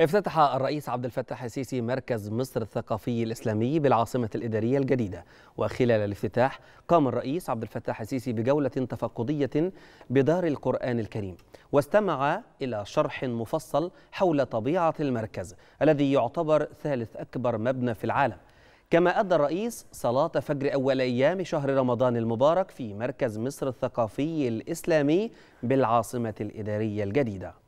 افتتح الرئيس عبد الفتاح السيسي مركز مصر الثقافي الإسلامي بالعاصمة الإدارية الجديدة وخلال الافتتاح قام الرئيس عبد الفتاح السيسي بجولة تفقدية بدار القرآن الكريم واستمع إلى شرح مفصل حول طبيعة المركز الذي يعتبر ثالث أكبر مبنى في العالم كما أدى الرئيس صلاة فجر أول أيام شهر رمضان المبارك في مركز مصر الثقافي الإسلامي بالعاصمة الإدارية الجديدة